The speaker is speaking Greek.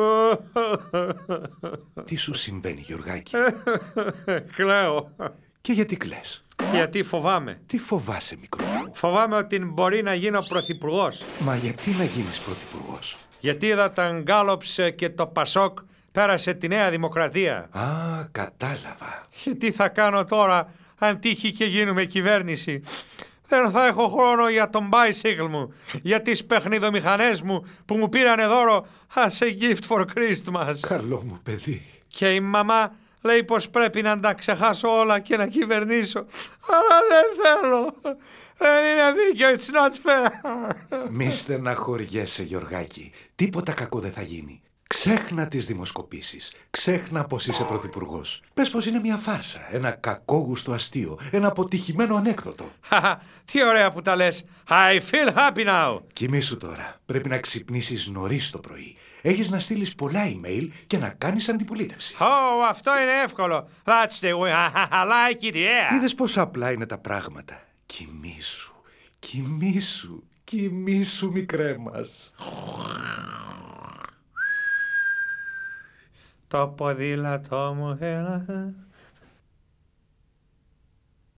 Τι σου συμβαίνει, Γιωργάκη. Κλαίω. Και γιατί κλαις. Γιατί φοβάμαι. Τι φοβάσαι, μικρό μου. Φοβάμαι ότι μπορεί να γίνω πρωθυπουργός. Μα γιατί να γίνεις πρωθυπουργός. Γιατί είδα τα γκάλοψε και το Πασόκ πέρασε τη Νέα Δημοκρατία. Α, κατάλαβα. Και τι θα κάνω τώρα αν τύχει και γίνουμε κυβέρνηση δεν θα έχω χρόνο για τον bicycle μου, για τις παιχνιδομηχανές μου που μου πήραν δώρο as a gift for Christmas. Καλό μου παιδί. Και η μαμά λέει πως πρέπει να τα ξεχάσω όλα και να κυβερνήσω. Αλλά δεν θέλω. Δεν είναι δίκαιο. It's not fair. Μη στεναχωριέσαι Γιωργάκη. Τίποτα κακό δεν θα γίνει. Ξέχνα τις δημοσκοπήσεις. Ξέχνα πως είσαι πρωθυπουργός. Πες πως είναι μια φάρσα, ένα κακόγουστο αστείο, ένα αποτυχημένο ανέκδοτο. Χαχα, τι ωραία που τα λες. I feel happy now. Κοιμήσου τώρα. Πρέπει να ξυπνήσεις νωρίς το πρωί. Έχεις να στείλεις πολλά email και να κάνεις αντιπολίτευση. Oh, αυτό είναι εύκολο. That's the way. I like it, yeah. Είδες πώ απλά είναι τα πράγματα. Κοιμήσου, κοιμήσου, κοιμήσου μικρέ μας. Tapa villát, halma,